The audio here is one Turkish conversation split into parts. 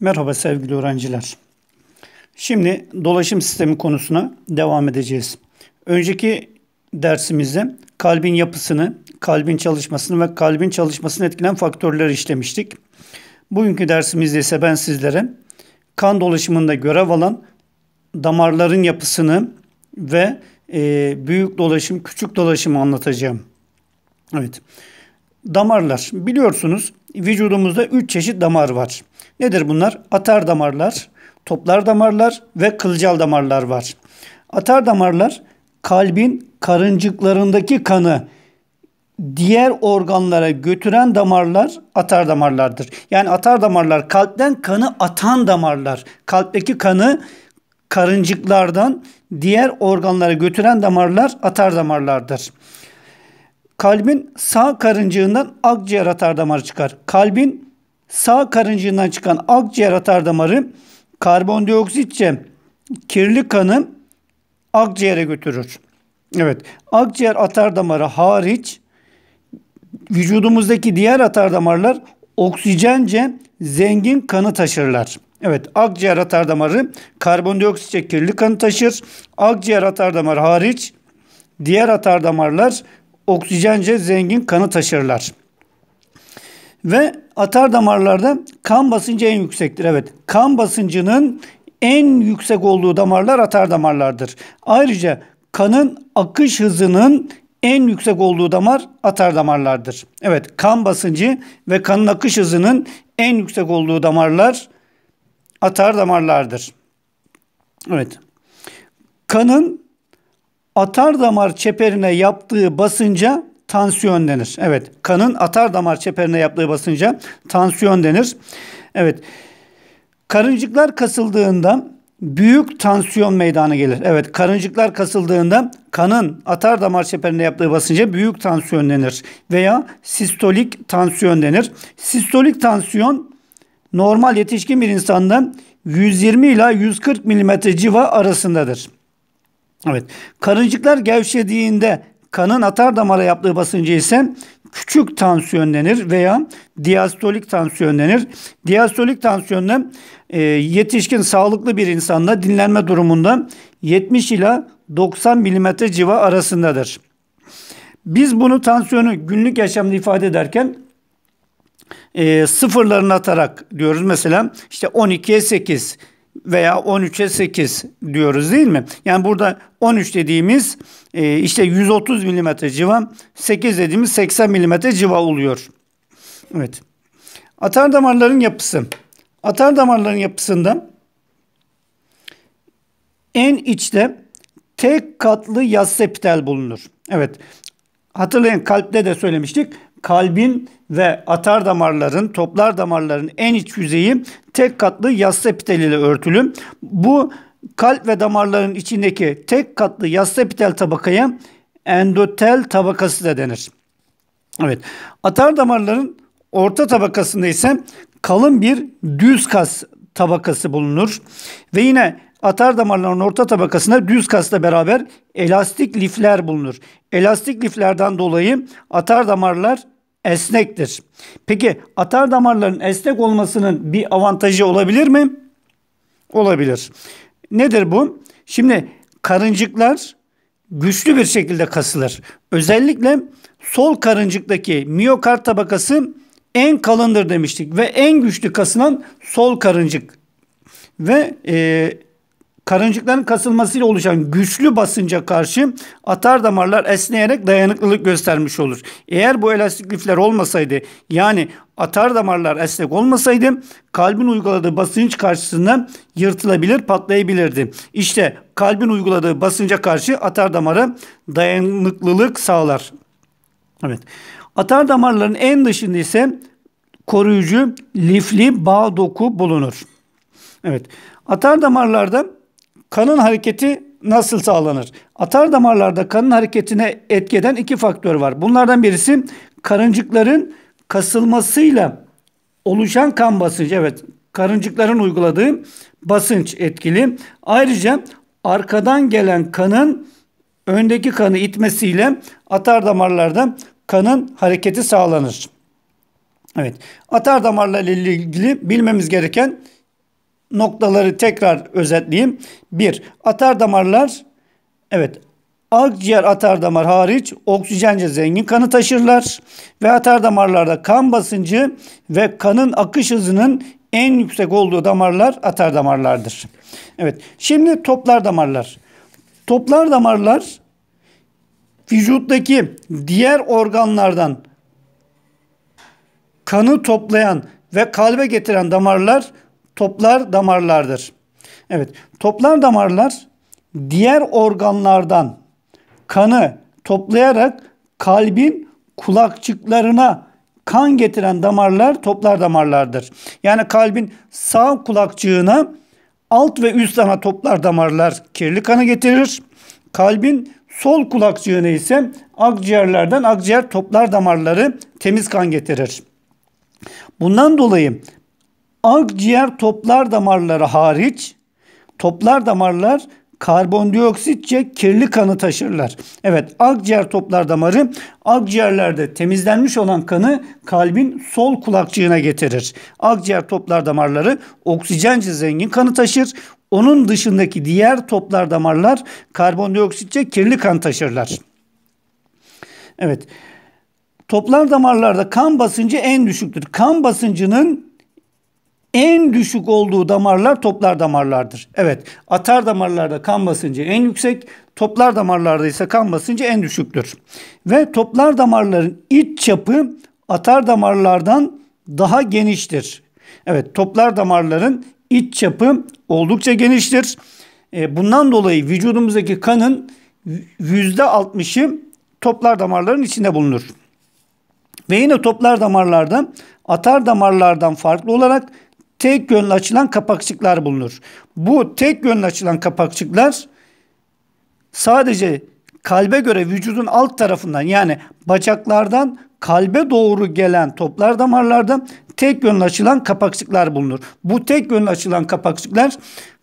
Merhaba sevgili öğrenciler. Şimdi dolaşım sistemi konusuna devam edeceğiz. Önceki dersimizde kalbin yapısını, kalbin çalışmasını ve kalbin çalışmasını etkilen faktörleri işlemiştik. Bugünkü dersimizde ise ben sizlere kan dolaşımında görev alan damarların yapısını ve e, büyük dolaşım, küçük dolaşımı anlatacağım. Evet. Damarlar biliyorsunuz vücudumuzda üç çeşit damar var. Nedir bunlar? Atar damarlar, toplar damarlar ve kılcal damarlar var. Atar damarlar kalbin karıncıklarındaki kanı diğer organlara götüren damarlar atar damarlardır. Yani atar damarlar kalpten kanı atan damarlar. Kalpteki kanı karıncıklardan diğer organlara götüren damarlar atar damarlardır. Kalbin sağ karıncığından akciğer atar damarı çıkar. Kalbin sağ karıncığından çıkan akciğer atar damarı karbondioksitçe kirli kanı akciğere götürür. Evet, akciğer atar damarı hariç vücudumuzdaki diğer atar damarlar oksijence zengin kanı taşırlar. Evet, akciğer atar damarı karbondioksit kirli kanı taşır. Akciğer atar damarı hariç diğer atar damarlar oksijence zengin kanı taşırlar. Ve atar damarlarda kan basıncı en yüksektir. Evet kan basıncının en yüksek olduğu damarlar atar damarlardır. Ayrıca kanın akış hızının en yüksek olduğu damar atar damarlardır. Evet kan basıncı ve kanın akış hızının en yüksek olduğu damarlar atar damarlardır. Evet. Kanın atar damar çeperine yaptığı basınca tansiyon denir. Evet kanın atar damar çeperine yaptığı basınca tansiyon denir. Evet karıncıklar kasıldığında büyük tansiyon meydana gelir. Evet karıncıklar kasıldığında kanın atar damar çeperine yaptığı basınca büyük tansiyon denir. Veya sistolik tansiyon denir. Sistolik tansiyon normal yetişkin bir insanda 120 ila 140 mm civa arasındadır. Evet. Karıncıklar gevşediğinde kanın atar damara yaptığı basıncı ise küçük tansiyon denir veya diastolik tansiyon denir. Diastolik tansiyonla e, yetişkin sağlıklı bir insanda dinlenme durumunda 70 ila 90 mm civa arasındadır. Biz bunu tansiyonu günlük yaşamda ifade ederken e, sıfırlarını atarak diyoruz. Mesela işte 12'ye 8, veya 13'e 8 diyoruz değil mi? Yani burada 13 dediğimiz e, işte 130 mm civa, 8 dediğimiz 80 mm civa oluyor. Evet. Atar damarların yapısı. Atar damarların yapısında en içte tek katlı yas sepitel bulunur. Evet. Hatırlayın kalpte de söylemiştik kalbin ve atar damarların, toplar damarların en iç yüzeyi tek katlı yassı epitel ile örtülü. Bu kalp ve damarların içindeki tek katlı yassı epitel tabakaya endotel tabakası da denir. Evet. Atar damarların orta tabakasında ise kalın bir düz kas tabakası bulunur ve yine atar damarların orta tabakasında düz kasla beraber elastik lifler bulunur. Elastik liflerden dolayı atar damarlar esnektir. Peki atar damarların esnek olmasının bir avantajı olabilir mi? Olabilir. Nedir bu? Şimdi karıncıklar güçlü bir şekilde kasılır. Özellikle sol karıncıktaki miyokard tabakası en kalındır demiştik ve en güçlü kasılan sol karıncık ve e, karıncıkların kasılmasıyla oluşan güçlü basınca karşı atar damarlar esneyerek dayanıklılık göstermiş olur. Eğer bu elastik lifler olmasaydı yani atar damarlar esnek olmasaydı kalbin uyguladığı basınç karşısında yırtılabilir patlayabilirdi. İşte kalbin uyguladığı basınca karşı atar damarı dayanıklılık sağlar. Evet. Atar damarların en dışında ise koruyucu lifli bağ doku bulunur. Evet. Atar damarlarda Kanın hareketi nasıl sağlanır? Atar damarlarda kanın hareketine etkeden iki faktör var. Bunlardan birisi karıncıkların kasılmasıyla oluşan kan basıncı. Evet karıncıkların uyguladığı basınç etkili. Ayrıca arkadan gelen kanın öndeki kanı itmesiyle atar damarlarda kanın hareketi sağlanır. Evet atar damarlarla ilgili bilmemiz gereken noktaları tekrar özetleyeyim. 1. Atar damarlar evet akciğer atar damar hariç oksijence zengin kanı taşırlar ve atar damarlarda kan basıncı ve kanın akış hızının en yüksek olduğu damarlar atar damarlardır. Evet. Şimdi toplar damarlar. Toplar damarlar vücuttaki diğer organlardan kanı toplayan ve kalbe getiren damarlar toplar damarlardır. Evet, toplar damarlar diğer organlardan kanı toplayarak kalbin kulakçıklarına kan getiren damarlar toplar damarlardır. Yani kalbin sağ kulakçığına alt ve üst ana toplar damarlar kirli kanı getirir. Kalbin sol kulakçığına ise akciğerlerden akciğer toplar damarları temiz kan getirir. Bundan dolayı akciğer toplar damarları hariç toplar damarlar karbondioksitçe kirli kanı taşırlar. Evet akciğer toplar damarı akciğerlerde temizlenmiş olan kanı kalbin sol kulakçığına getirir. Akciğer toplar damarları oksijence zengin kanı taşır. Onun dışındaki diğer toplar damarlar karbondioksitçe kirli kan taşırlar. Evet. Toplar damarlarda kan basıncı en düşüktür. Kan basıncının en düşük olduğu damarlar toplar damarlardır. Evet atar damarlarda kan basıncı en yüksek toplar damarlarda ise kan basıncı en düşüktür. Ve toplar damarların iç çapı atar damarlardan daha geniştir. Evet toplar damarların iç çapı oldukça geniştir. E, bundan dolayı vücudumuzdaki kanın %60'ı toplar damarların içinde bulunur. Ve yine toplar damarlardan atar damarlardan farklı olarak tek yönlü açılan kapakçıklar bulunur. Bu tek yönlü açılan kapakçıklar sadece kalbe göre vücudun alt tarafından yani bacaklardan kalbe doğru gelen toplar damarlardan tek yönlü açılan kapakçıklar bulunur. Bu tek yönlü açılan kapakçıklar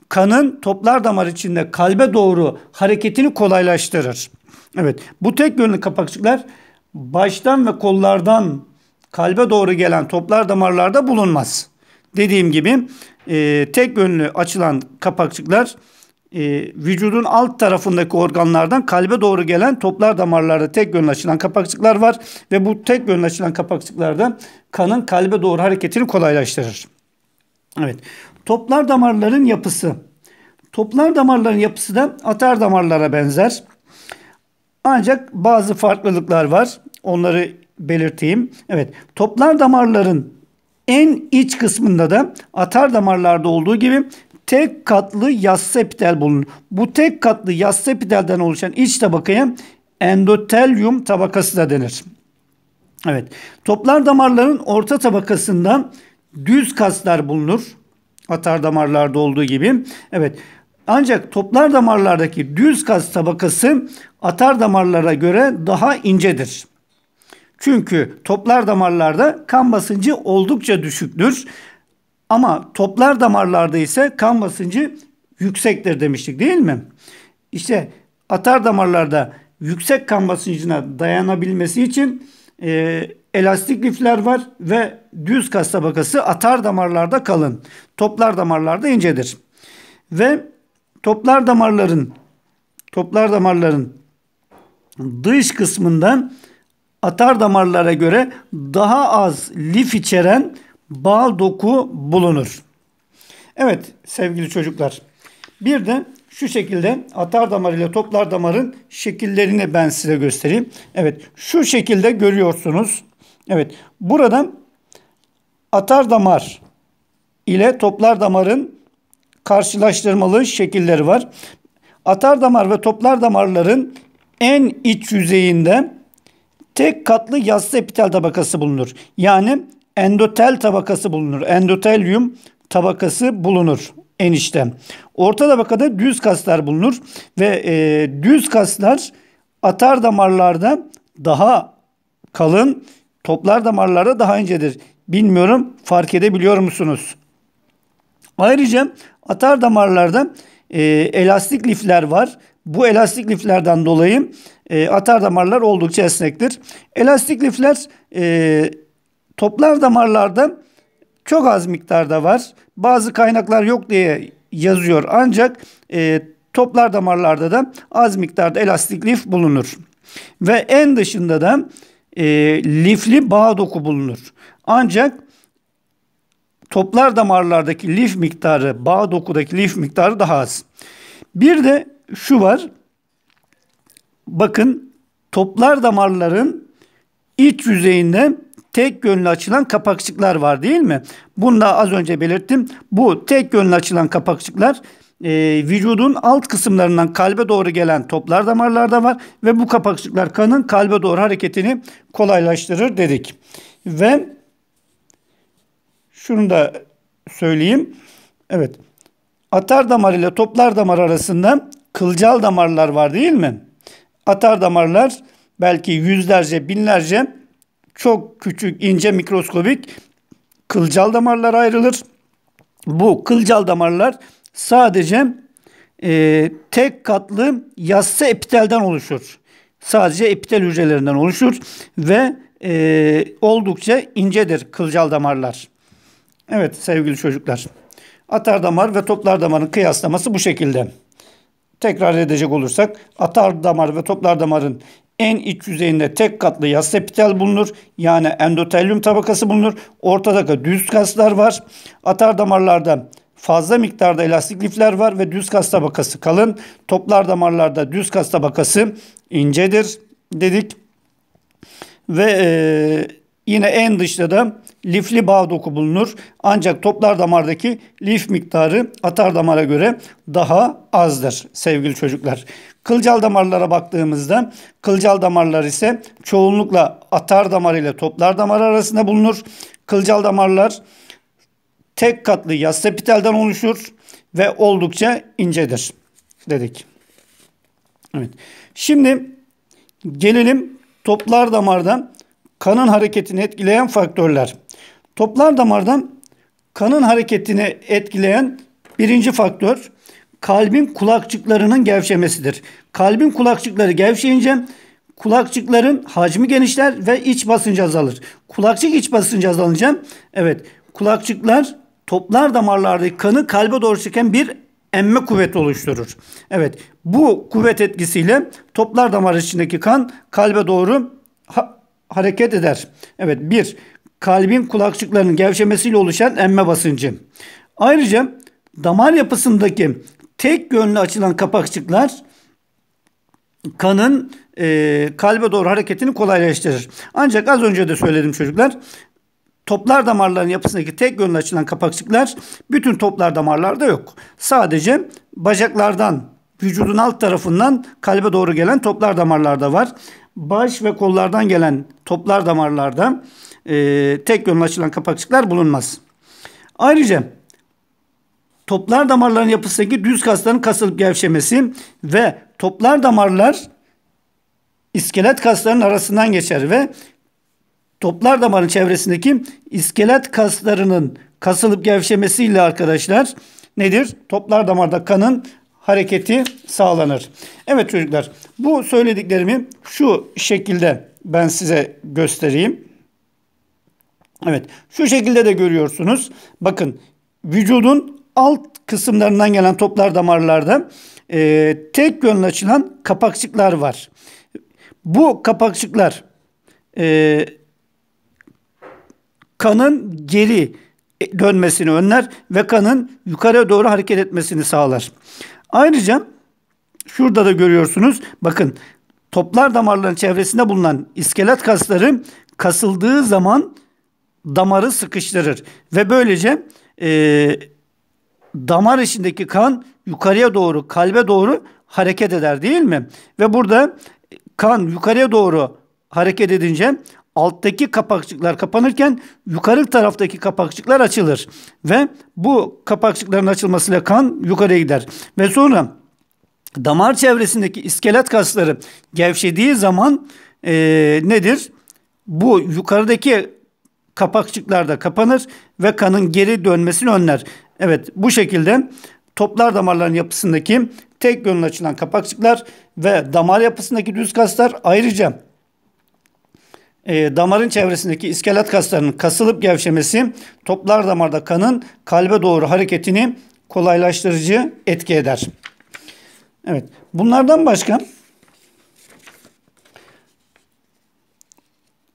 kanın toplar damar içinde kalbe doğru hareketini kolaylaştırır. Evet bu tek yönlü kapakçıklar baştan ve kollardan kalbe doğru gelen toplar damarlarda bulunmaz. Dediğim gibi e, tek yönlü açılan kapakçıklar e, vücudun alt tarafındaki organlardan kalbe doğru gelen toplar damarlarda tek yönlü açılan kapakçıklar var ve bu tek yönlü açılan kapakçıklarda kanın kalbe doğru hareketini kolaylaştırır. Evet. Toplar damarların yapısı. Toplar damarların yapısı da atar damarlara benzer. Ancak bazı farklılıklar var. Onları belirteyim. Evet, toplar damarların en iç kısmında da atar damarlarda olduğu gibi tek katlı yassı epitel bulunur. Bu tek katlı yassı epitelden oluşan iç tabakaya endotelyum tabakası da denir. Evet. Toplar damarların orta tabakasında düz kaslar bulunur. Atar damarlarda olduğu gibi. Evet. Ancak toplar damarlardaki düz kas tabakası atar damarlara göre daha incedir. Çünkü toplar damarlarda kan basıncı oldukça düşüktür. Ama toplar damarlarda ise kan basıncı yüksektir demiştik değil mi? İşte atar damarlarda yüksek kan basıncına dayanabilmesi için e, elastik lifler var ve düz kas tabakası atar damarlarda kalın. Toplar damarlarda incedir. Ve toplar damarların toplar damarların dış kısmından atar damarlara göre daha az lif içeren bağ doku bulunur. Evet sevgili çocuklar. Bir de şu şekilde atar damar ile toplar damarın şekillerini ben size göstereyim. Evet şu şekilde görüyorsunuz. Evet buradan atar damar ile toplar damarın karşılaştırmalı şekilleri var. Atar damar ve toplar damarların en iç yüzeyinde tek katlı yassı epitel tabakası bulunur. Yani endotel tabakası bulunur. Endotelium tabakası bulunur enişte. Orta tabakada düz kaslar bulunur ve e, düz kaslar atar damarlarda daha kalın, toplar damarlarda daha incedir. Bilmiyorum fark edebiliyor musunuz? Ayrıca atar damarlarda e, elastik lifler var. Bu elastik liflerden dolayı e, atar damarlar oldukça esnektir. Elastik lifler e, toplar damarlarda çok az miktarda var. Bazı kaynaklar yok diye yazıyor ancak e, toplar damarlarda da az miktarda elastik lif bulunur. Ve en dışında da e, lifli bağ doku bulunur. Ancak toplar damarlardaki lif miktarı, bağ dokudaki lif miktarı daha az. Bir de şu var. Bakın toplar damarların iç yüzeyinde tek yönlü açılan kapakçıklar var değil mi? Bunu da az önce belirttim. Bu tek yönlü açılan kapakçıklar e, vücudun alt kısımlarından kalbe doğru gelen toplar damarlarda var ve bu kapakçıklar kanın kalbe doğru hareketini kolaylaştırır dedik. Ve şunu da söyleyeyim. Evet. Atar damar ile toplar damar arasında kılcal damarlar var değil mi? Atar damarlar belki yüzlerce, binlerce çok küçük, ince, mikroskobik kılcal damarlar ayrılır. Bu kılcal damarlar sadece e, tek katlı yassı epitelden oluşur. Sadece epitel hücrelerinden oluşur ve e, oldukça incedir kılcal damarlar. Evet sevgili çocuklar. Atar damar ve toplar damarın kıyaslaması bu şekilde. Tekrar edecek olursak atar damar ve toplar damarın en iç yüzeyinde tek katlı yas epitel bulunur. Yani endotelyum tabakası bulunur. Ortadaki düz kaslar var. Atar damarlarda fazla miktarda elastik lifler var ve düz kas tabakası kalın. Toplar damarlarda düz kas tabakası incedir dedik. Ve e, yine en dışta da lifli bağ doku bulunur. Ancak toplar damardaki lif miktarı atar damara göre daha azdır sevgili çocuklar. Kılcal damarlara baktığımızda kılcal damarlar ise çoğunlukla atar damar ile toplar damar arasında bulunur. Kılcal damarlar tek katlı yastepitelden oluşur ve oldukça incedir dedik. Evet. Şimdi gelelim toplar damardan kanın hareketini etkileyen faktörler. Toplar damardan kanın hareketini etkileyen birinci faktör kalbin kulakçıklarının gevşemesidir. Kalbin kulakçıkları gevşeyince kulakçıkların hacmi genişler ve iç basıncı azalır. Kulakçık iç basıncı azalınca evet kulakçıklar toplar damarlardaki kanı kalbe doğru çeken bir emme kuvveti oluşturur. Evet bu kuvvet etkisiyle toplar damar içindeki kan kalbe doğru ha- hareket eder. Evet bir kalbin kulakçıklarının gevşemesiyle oluşan emme basıncı. Ayrıca damar yapısındaki tek yönlü açılan kapakçıklar kanın e, kalbe doğru hareketini kolaylaştırır. Ancak az önce de söyledim çocuklar. Toplar damarların yapısındaki tek yönlü açılan kapakçıklar bütün toplar damarlarda yok. Sadece bacaklardan, vücudun alt tarafından kalbe doğru gelen toplar damarlarda var. Baş ve kollardan gelen toplar damarlarda, e, tek yönlü açılan kapakçıklar bulunmaz. Ayrıca toplar damarların yapısındaki düz kasların kasılıp gevşemesi ve toplar damarlar iskelet kaslarının arasından geçer ve toplar damarın çevresindeki iskelet kaslarının kasılıp gevşemesiyle arkadaşlar nedir? Toplar damarda kanın hareketi sağlanır. Evet çocuklar bu söylediklerimi şu şekilde ben size göstereyim. Evet şu şekilde de görüyorsunuz. Bakın vücudun alt kısımlarından gelen toplar damarlarda e, tek yönlü açılan kapakçıklar var. Bu kapakçıklar e, kanın geri dönmesini önler ve kanın yukarıya doğru hareket etmesini sağlar. Ayrıca şurada da görüyorsunuz bakın toplar damarların çevresinde bulunan iskelet kasları kasıldığı zaman damarı sıkıştırır ve böylece e, damar içindeki kan yukarıya doğru kalbe doğru hareket eder değil mi? Ve burada e, kan yukarıya doğru hareket edince alttaki kapakçıklar kapanırken yukarı taraftaki kapakçıklar açılır ve bu kapakçıkların açılmasıyla kan yukarıya gider ve sonra damar çevresindeki iskelet kasları gevşediği zaman e, nedir? Bu yukarıdaki kapakçıklar da kapanır ve kanın geri dönmesini önler. Evet bu şekilde toplar damarların yapısındaki tek yönlü açılan kapakçıklar ve damar yapısındaki düz kaslar ayrıca e, damarın çevresindeki iskelet kaslarının kasılıp gevşemesi toplar damarda kanın kalbe doğru hareketini kolaylaştırıcı etki eder. Evet bunlardan başka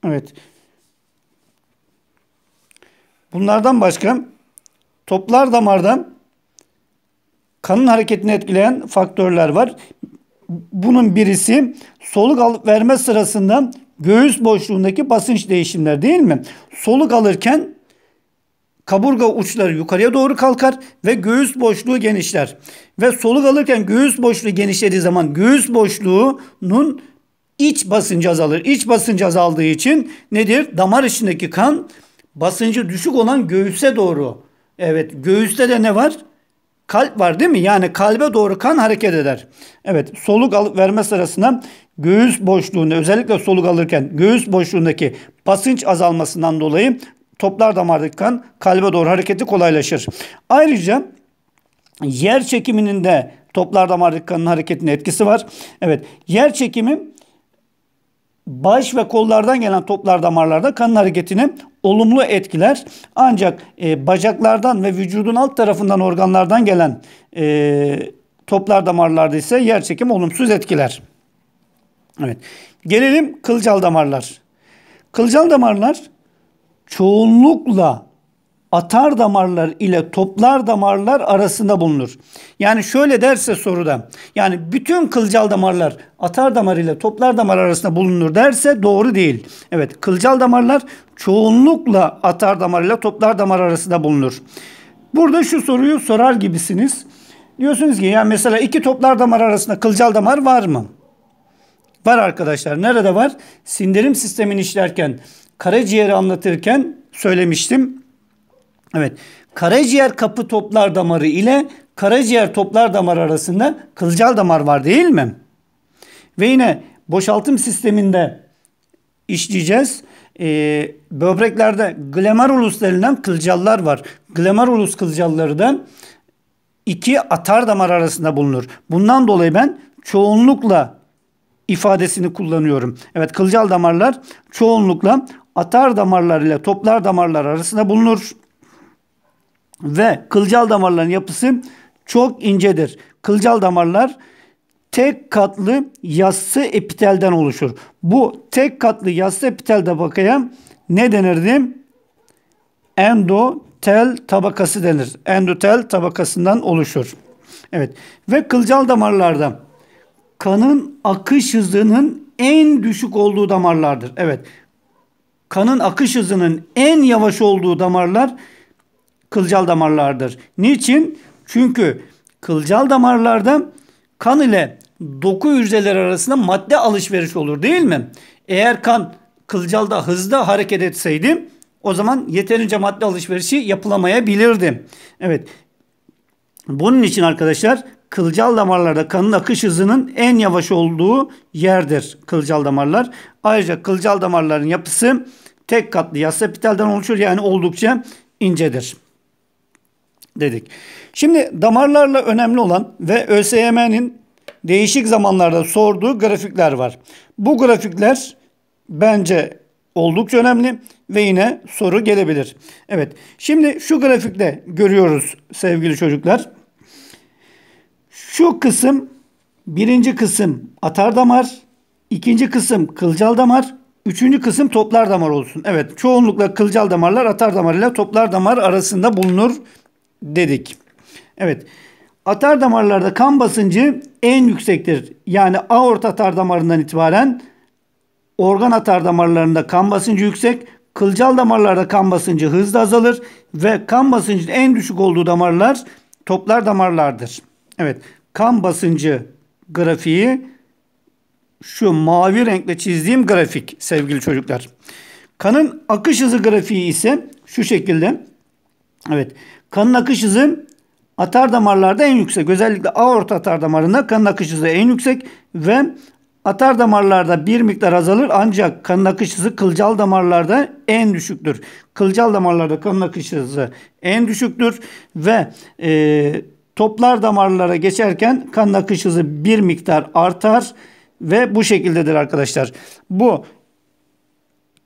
evet Bunlardan başka toplar damardan kanın hareketini etkileyen faktörler var. Bunun birisi soluk alıp verme sırasında göğüs boşluğundaki basınç değişimler değil mi? Soluk alırken kaburga uçları yukarıya doğru kalkar ve göğüs boşluğu genişler. Ve soluk alırken göğüs boşluğu genişlediği zaman göğüs boşluğunun iç basıncı azalır. İç basıncı azaldığı için nedir? Damar içindeki kan basıncı düşük olan göğüse doğru. Evet göğüste de ne var? Kalp var değil mi? Yani kalbe doğru kan hareket eder. Evet soluk alıp verme sırasında göğüs boşluğunda özellikle soluk alırken göğüs boşluğundaki basınç azalmasından dolayı toplar damardaki kan kalbe doğru hareketi kolaylaşır. Ayrıca yer çekiminin de toplar damardaki kanın hareketine etkisi var. Evet yer çekimi Baş ve kollardan gelen toplar damarlarda kan hareketini olumlu etkiler. Ancak e, bacaklardan ve vücudun alt tarafından organlardan gelen e, toplar damarlarda ise yer çekimi olumsuz etkiler. Evet. Gelelim kılcal damarlar. Kılcal damarlar çoğunlukla atar damarlar ile toplar damarlar arasında bulunur. Yani şöyle derse soruda yani bütün kılcal damarlar atar damar ile toplar damar arasında bulunur derse doğru değil. Evet kılcal damarlar çoğunlukla atar damar ile toplar damar arasında bulunur. Burada şu soruyu sorar gibisiniz. Diyorsunuz ki ya mesela iki toplar damar arasında kılcal damar var mı? Var arkadaşlar. Nerede var? Sindirim sistemini işlerken, karaciğeri anlatırken söylemiştim. Evet. Karaciğer kapı toplar damarı ile karaciğer toplar damar arasında kılcal damar var değil mi? Ve yine boşaltım sisteminde işleyeceğiz. Ee, böbreklerde glomerulus denilen kılcallar var. Glomerulus kılcalları da iki atar damar arasında bulunur. Bundan dolayı ben çoğunlukla ifadesini kullanıyorum. Evet kılcal damarlar çoğunlukla atar damarlar ile toplar damarlar arasında bulunur ve kılcal damarların yapısı çok incedir. Kılcal damarlar tek katlı yassı epitelden oluşur. Bu tek katlı yassı epitel tabakaya ne denirdi? Endotel tabakası denir. Endotel tabakasından oluşur. Evet ve kılcal damarlarda kanın akış hızının en düşük olduğu damarlardır. Evet kanın akış hızının en yavaş olduğu damarlar kılcal damarlardır. Niçin? Çünkü kılcal damarlarda kan ile doku hücreleri arasında madde alışveriş olur değil mi? Eğer kan kılcalda hızlı hareket etseydi o zaman yeterince madde alışverişi yapılamayabilirdi. Evet. Bunun için arkadaşlar kılcal damarlarda kanın akış hızının en yavaş olduğu yerdir kılcal damarlar. Ayrıca kılcal damarların yapısı tek katlı yas oluşur yani oldukça incedir dedik. Şimdi damarlarla önemli olan ve ÖSYM'nin değişik zamanlarda sorduğu grafikler var. Bu grafikler bence oldukça önemli ve yine soru gelebilir. Evet şimdi şu grafikte görüyoruz sevgili çocuklar. Şu kısım birinci kısım atar damar, ikinci kısım kılcal damar, üçüncü kısım toplar damar olsun. Evet çoğunlukla kılcal damarlar atar damar ile toplar damar arasında bulunur dedik. Evet. Atar damarlarda kan basıncı en yüksektir. Yani aort atar damarından itibaren organ atar damarlarında kan basıncı yüksek. Kılcal damarlarda kan basıncı hızla azalır ve kan basıncının en düşük olduğu damarlar toplar damarlardır. Evet, kan basıncı grafiği şu mavi renkle çizdiğim grafik sevgili çocuklar. Kanın akış hızı grafiği ise şu şekilde. Evet. Kanın akış hızı atar damarlarda en yüksek. Özellikle aorta atar damarında kanın akış hızı en yüksek ve atar damarlarda bir miktar azalır ancak kanın akış hızı kılcal damarlarda en düşüktür. Kılcal damarlarda kanın akış hızı en düşüktür ve e, toplar damarlara geçerken kanın akış hızı bir miktar artar ve bu şekildedir arkadaşlar. Bu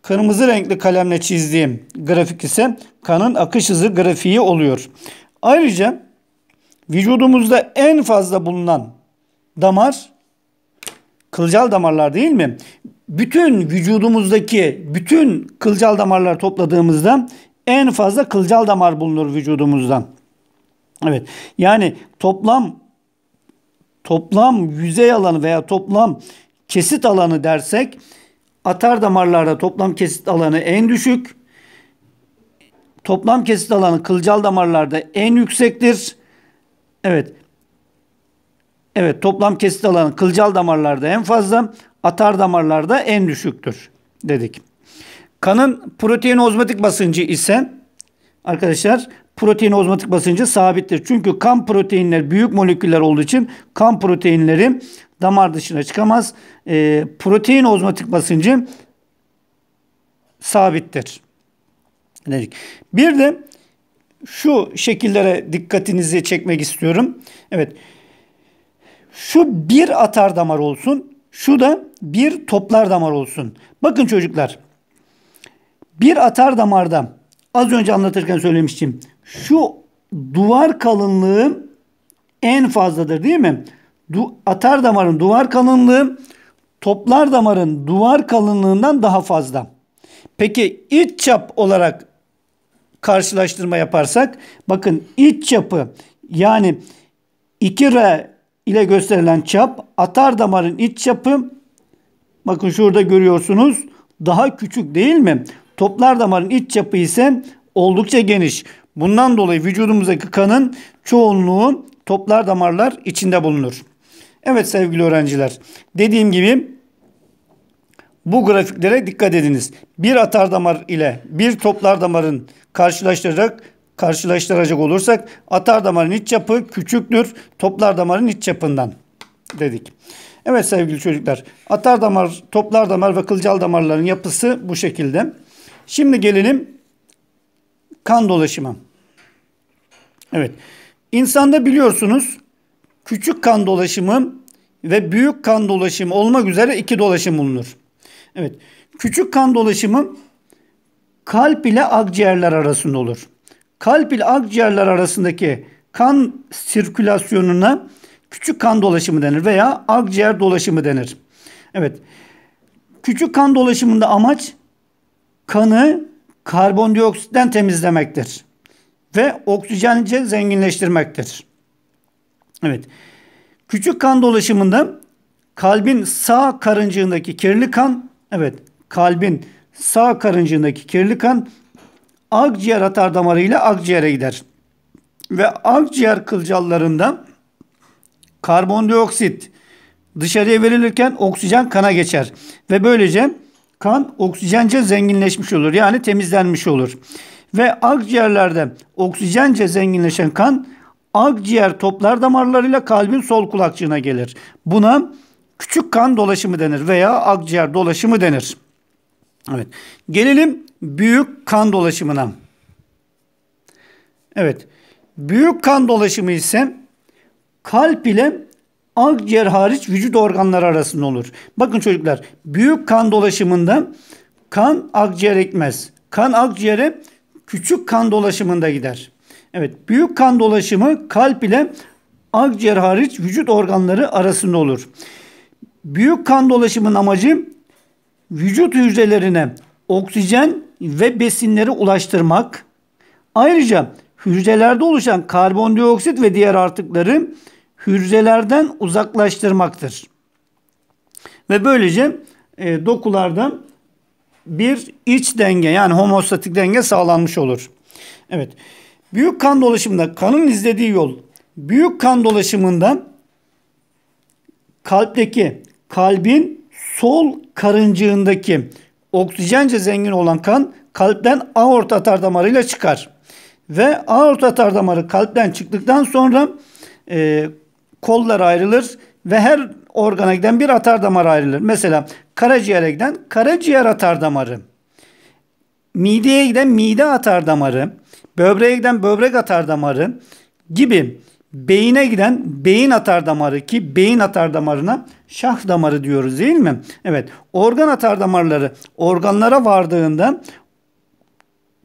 Kırmızı renkli kalemle çizdiğim grafik ise kanın akış hızı grafiği oluyor. Ayrıca vücudumuzda en fazla bulunan damar kılcal damarlar değil mi? Bütün vücudumuzdaki bütün kılcal damarlar topladığımızda en fazla kılcal damar bulunur vücudumuzdan. Evet. Yani toplam toplam yüzey alanı veya toplam kesit alanı dersek Atar damarlarda toplam kesit alanı en düşük. Toplam kesit alanı kılcal damarlarda en yüksektir. Evet. Evet toplam kesit alanı kılcal damarlarda en fazla, atar damarlarda en düşüktür dedik. Kanın protein ozmotik basıncı ise arkadaşlar protein ozmotik basıncı sabittir. Çünkü kan proteinler büyük moleküller olduğu için kan proteinleri damar dışına çıkamaz. E, protein ozmotik basıncı sabittir. Dedik. Bir de şu şekillere dikkatinizi çekmek istiyorum. Evet. Şu bir atar damar olsun. Şu da bir toplar damar olsun. Bakın çocuklar. Bir atar damarda az önce anlatırken söylemiştim. Şu duvar kalınlığı en fazladır değil mi? du atar damarın duvar kalınlığı toplar damarın duvar kalınlığından daha fazla. Peki iç çap olarak karşılaştırma yaparsak bakın iç çapı yani 2R ile gösterilen çap atar damarın iç çapı bakın şurada görüyorsunuz daha küçük değil mi? Toplar damarın iç çapı ise oldukça geniş. Bundan dolayı vücudumuzdaki kanın çoğunluğu toplar damarlar içinde bulunur. Evet sevgili öğrenciler dediğim gibi bu grafiklere dikkat ediniz. Bir atar damar ile bir toplar damarın karşılaştıracak karşılaştıracak olursak atar damarın iç yapı küçüktür toplar damarın iç yapından dedik. Evet sevgili çocuklar atar damar, toplar damar ve kılcal damarların yapısı bu şekilde. Şimdi gelelim kan dolaşımı. Evet insanda biliyorsunuz küçük kan dolaşımı ve büyük kan dolaşımı olmak üzere iki dolaşım bulunur. Evet. Küçük kan dolaşımı kalp ile akciğerler arasında olur. Kalp ile akciğerler arasındaki kan sirkülasyonuna küçük kan dolaşımı denir veya akciğer dolaşımı denir. Evet. Küçük kan dolaşımında amaç kanı karbondioksitten temizlemektir ve oksijenle zenginleştirmektir. Evet. Küçük kan dolaşımında kalbin sağ karıncığındaki kirli kan, evet kalbin sağ karıncığındaki kirli kan akciğer atar damarıyla akciğere gider. Ve akciğer kılcallarında karbondioksit dışarıya verilirken oksijen kana geçer. Ve böylece kan oksijence zenginleşmiş olur. Yani temizlenmiş olur. Ve akciğerlerde oksijence zenginleşen kan akciğer toplar damarlarıyla kalbin sol kulakçığına gelir. Buna küçük kan dolaşımı denir veya akciğer dolaşımı denir. Evet. Gelelim büyük kan dolaşımına. Evet. Büyük kan dolaşımı ise kalp ile akciğer hariç vücut organları arasında olur. Bakın çocuklar, büyük kan dolaşımında kan akciğere ekmez. Kan akciğere küçük kan dolaşımında gider. Evet, büyük kan dolaşımı kalp ile akciğer hariç vücut organları arasında olur. Büyük kan dolaşımının amacı vücut hücrelerine oksijen ve besinleri ulaştırmak. Ayrıca hücrelerde oluşan karbondioksit ve diğer artıkları hücrelerden uzaklaştırmaktır. Ve böylece e, dokularda bir iç denge yani homostatik denge sağlanmış olur. Evet. Büyük kan dolaşımında kanın izlediği yol. Büyük kan dolaşımında kalpteki kalbin sol karıncığındaki oksijence zengin olan kan kalpten aorta atar damarıyla çıkar. Ve aorta atar damarı kalpten çıktıktan sonra e, kollar ayrılır ve her organa giden bir atar damar ayrılır. Mesela karaciğere giden karaciğer atar damarı. Mideye giden mide atar damarı. Böbreğe giden böbrek atar damarı gibi beyine giden beyin atar damarı ki beyin atar damarına şah damarı diyoruz değil mi? Evet organ atar damarları organlara vardığında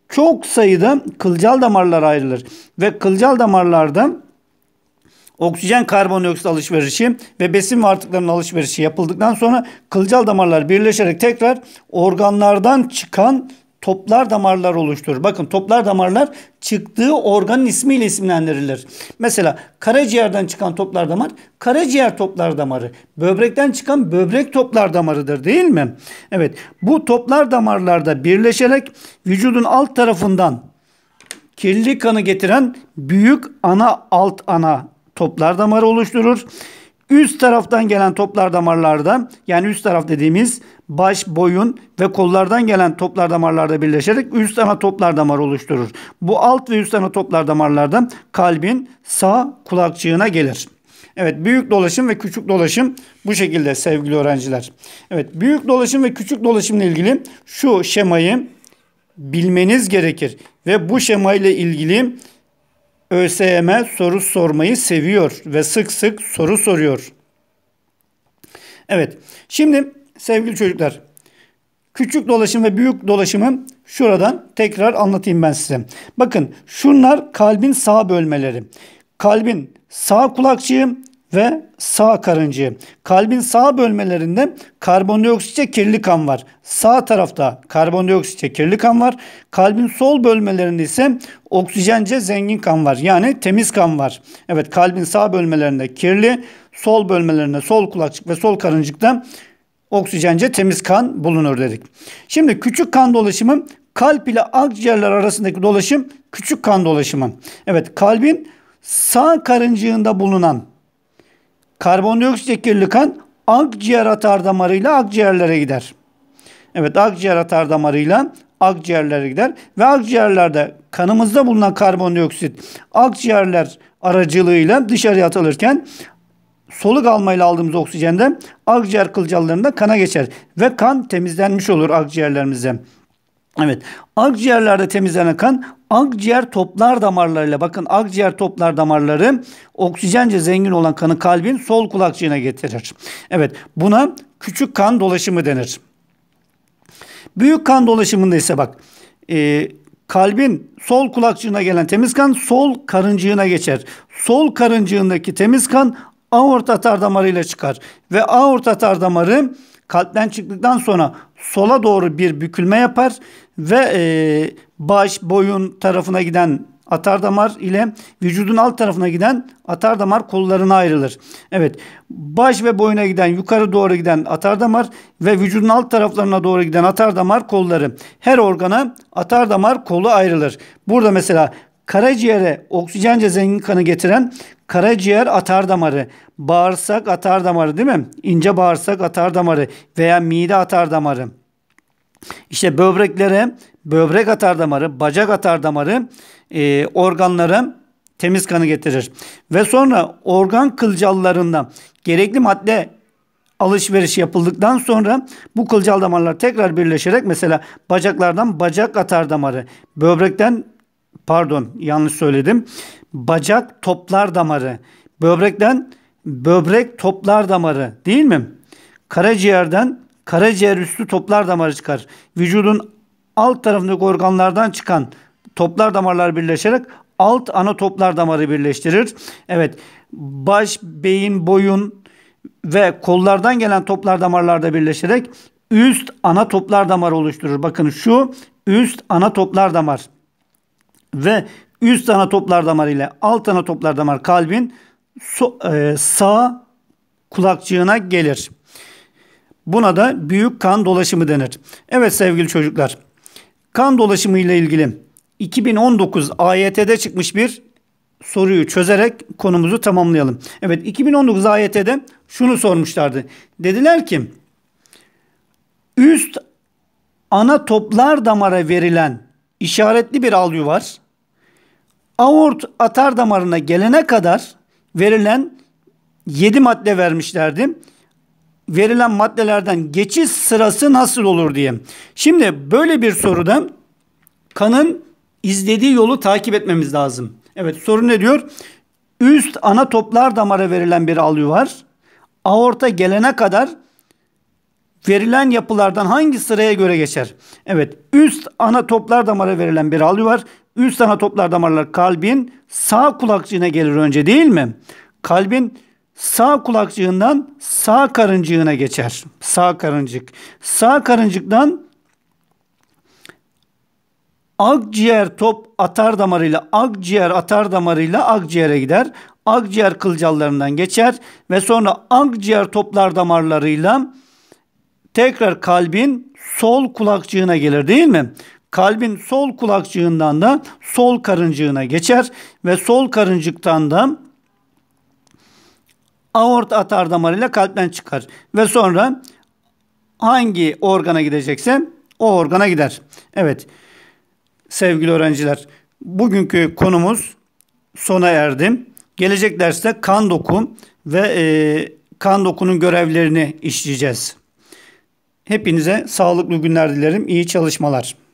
çok sayıda kılcal damarlar ayrılır ve kılcal damarlarda oksijen karbondioksit alışverişi ve besin varlıklarının alışverişi yapıldıktan sonra kılcal damarlar birleşerek tekrar organlardan çıkan toplar damarlar oluşturur. Bakın toplar damarlar çıktığı organın ismiyle isimlendirilir. Mesela karaciğerden çıkan toplar damar karaciğer toplar damarı. Böbrekten çıkan böbrek toplar damarıdır değil mi? Evet bu toplar damarlarda birleşerek vücudun alt tarafından kirli kanı getiren büyük ana alt ana toplar damarı oluşturur. Üst taraftan gelen toplar damarlarda yani üst taraf dediğimiz baş, boyun ve kollardan gelen toplar damarlarda birleşerek üst ana toplar damar oluşturur. Bu alt ve üst ana toplar damarlardan kalbin sağ kulakçığına gelir. Evet büyük dolaşım ve küçük dolaşım bu şekilde sevgili öğrenciler. Evet büyük dolaşım ve küçük dolaşımla ilgili şu şemayı bilmeniz gerekir ve bu şema ile ilgili ÖSYM soru sormayı seviyor ve sık sık soru soruyor. Evet şimdi sevgili çocuklar küçük dolaşım ve büyük dolaşımı şuradan tekrar anlatayım ben size. Bakın şunlar kalbin sağ bölmeleri. Kalbin sağ kulakçığı ve sağ karıncı. Kalbin sağ bölmelerinde karbondioksitçe kirli kan var. Sağ tarafta karbondioksitçe kirli kan var. Kalbin sol bölmelerinde ise oksijence zengin kan var. Yani temiz kan var. Evet kalbin sağ bölmelerinde kirli, sol bölmelerinde sol kulakçık ve sol karıncıkta oksijence temiz kan bulunur dedik. Şimdi küçük kan dolaşımı kalp ile akciğerler arasındaki dolaşım küçük kan dolaşımı. Evet kalbin sağ karıncığında bulunan Karbondioksit kirli kan akciğer atar damarıyla akciğerlere gider. Evet akciğer atar damarıyla akciğerlere gider ve akciğerlerde kanımızda bulunan karbondioksit akciğerler aracılığıyla dışarıya atılırken soluk almayla aldığımız oksijenden akciğer kılcallarında kana geçer ve kan temizlenmiş olur akciğerlerimize. Evet akciğerlerde temizlenen kan akciğer toplar damarlarıyla bakın akciğer toplar damarları oksijence zengin olan kanı kalbin sol kulakçığına getirir. Evet buna küçük kan dolaşımı denir. Büyük kan dolaşımında ise bak e, kalbin sol kulakçığına gelen temiz kan sol karıncığına geçer. Sol karıncığındaki temiz kan aorta damarıyla çıkar ve aorta damarı kalpten çıktıktan sonra sola doğru bir bükülme yapar ve e, baş, boyun tarafına giden atar damar ile vücudun alt tarafına giden atar damar kollarına ayrılır. Evet baş ve boyuna giden yukarı doğru giden atar damar ve vücudun alt taraflarına doğru giden atar damar kolları. Her organa atar damar kolu ayrılır. Burada mesela karaciğere oksijence zengin kanı getiren karaciğer atar damarı, bağırsak atar damarı değil mi? İnce bağırsak atar damarı veya mide atar damarı. İşte böbreklere böbrek atar damarı, bacak atar damarı e, organlara temiz kanı getirir. Ve sonra organ kılcallarından gerekli madde alışveriş yapıldıktan sonra bu kılcal damarlar tekrar birleşerek mesela bacaklardan bacak atar damarı, böbrekten pardon yanlış söyledim. Bacak toplar damarı, böbrekten böbrek toplar damarı değil mi? Karaciğerden karaciğer üstü toplar damarı çıkar. Vücudun alt tarafındaki organlardan çıkan toplar damarlar birleşerek alt ana toplar damarı birleştirir. Evet baş, beyin, boyun ve kollardan gelen toplar damarlarda birleşerek üst ana toplar damarı oluşturur. Bakın şu üst ana toplar damar ve üst ana toplar damarı ile alt ana toplar damar kalbin so, e, sağ kulakçığına gelir. Buna da büyük kan dolaşımı denir. Evet sevgili çocuklar kan dolaşımı ile ilgili 2019 AYT'de çıkmış bir soruyu çözerek konumuzu tamamlayalım. Evet 2019 AYT'de şunu sormuşlardı. Dediler ki üst ana toplar damara verilen işaretli bir alyu var. Aort atar damarına gelene kadar verilen 7 madde vermişlerdi verilen maddelerden geçiş sırası nasıl olur diye. Şimdi böyle bir soruda kanın izlediği yolu takip etmemiz lazım. Evet soru ne diyor? Üst ana toplar damara verilen bir alü var. Aorta gelene kadar verilen yapılardan hangi sıraya göre geçer? Evet üst ana toplar damara verilen bir alü var. Üst ana toplar damarlar kalbin sağ kulakçığına gelir önce değil mi? Kalbin sağ kulakcığından sağ karıncığına geçer. Sağ karıncık. Sağ karıncıktan akciğer top atar damarıyla akciğer atar damarıyla akciğere gider. Akciğer kılcallarından geçer ve sonra akciğer toplar damarlarıyla tekrar kalbin sol kulakcığına gelir değil mi? Kalbin sol kulakcığından da sol karıncığına geçer ve sol karıncıktan da Aort atar damarıyla kalpten çıkar. Ve sonra hangi organa gidecekse o organa gider. Evet sevgili öğrenciler bugünkü konumuz sona erdim. Gelecek derste kan doku ve e, kan dokunun görevlerini işleyeceğiz. Hepinize sağlıklı günler dilerim. İyi çalışmalar.